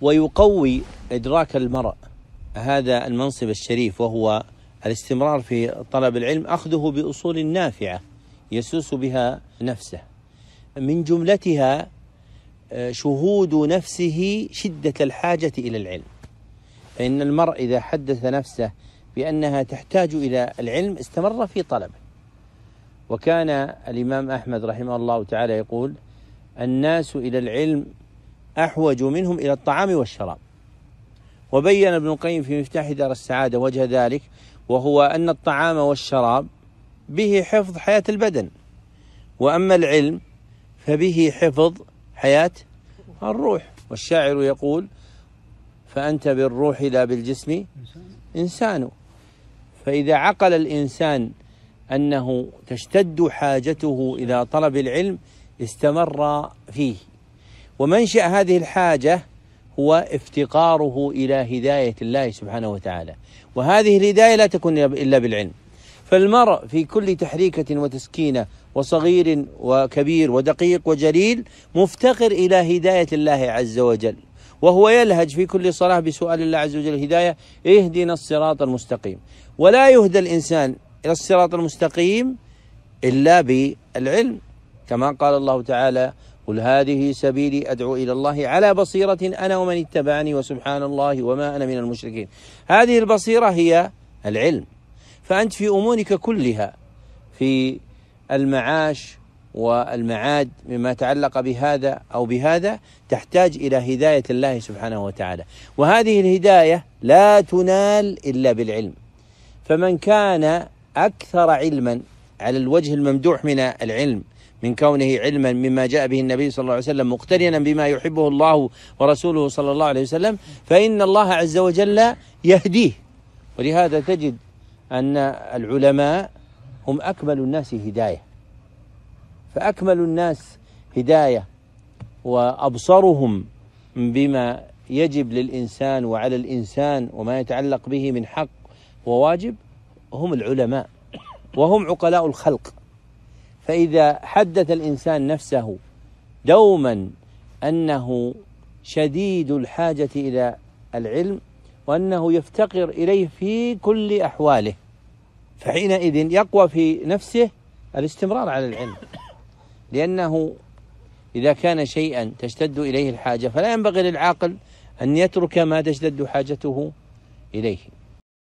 ويقوي إدراك المرء هذا المنصب الشريف وهو الاستمرار في طلب العلم أخذه بأصول نافعة يسوس بها نفسه من جملتها آه، شهود نفسه شدة الحاجة إلى العلم فإن المرء إذا حدث نفسه بأنها تحتاج إلى العلم استمر في طلبه وكان الإمام أحمد رحمه الله تعالى يقول الناس إلى العلم أحوج منهم إلى الطعام والشراب وبين ابن القيم في مفتاح دار السعادة وجه ذلك وهو أن الطعام والشراب به حفظ حياة البدن وأما العلم فبه حفظ حياة الروح والشاعر يقول فأنت بالروح لا بالجسم إنسان فإذا عقل الإنسان أنه تشتد حاجته إلى طلب العلم استمر فيه ومنشأ هذه الحاجة هو افتقاره إلى هداية الله سبحانه وتعالى وهذه الهداية لا تكون إلا بالعلم فالمرء في كل تحريكة وتسكينة وصغير وكبير ودقيق وجليل مفتقر إلى هداية الله عز وجل وهو يلهج في كل صلاة بسؤال الله عز وجل الهداية اهدنا الصراط المستقيم ولا يهدى الإنسان إلى الصراط المستقيم إلا بالعلم كما قال الله تعالى قل هذه سبيلي أدعو إلى الله على بصيرة أنا ومن اتبعني وسبحان الله وما أنا من المشركين هذه البصيرة هي العلم فأنت في أمورك كلها في المعاش والمعاد مما تعلق بهذا أو بهذا تحتاج إلى هداية الله سبحانه وتعالى وهذه الهداية لا تنال إلا بالعلم فمن كان أكثر علما على الوجه الممدوح من العلم من كونه علما مما جاء به النبي صلى الله عليه وسلم مقترنا بما يحبه الله ورسوله صلى الله عليه وسلم فإن الله عز وجل يهديه ولهذا تجد أن العلماء هم أكمل الناس هداية فأكمل الناس هداية وأبصرهم بما يجب للإنسان وعلى الإنسان وما يتعلق به من حق وواجب هم العلماء وهم عقلاء الخلق فإذا حدث الإنسان نفسه دوما أنه شديد الحاجة إلى العلم وأنه يفتقر إليه في كل أحواله فحينئذ يقوى في نفسه الاستمرار على العلم لأنه إذا كان شيئا تشتد إليه الحاجة فلا ينبغي للعاقل أن يترك ما تشتد حاجته إليه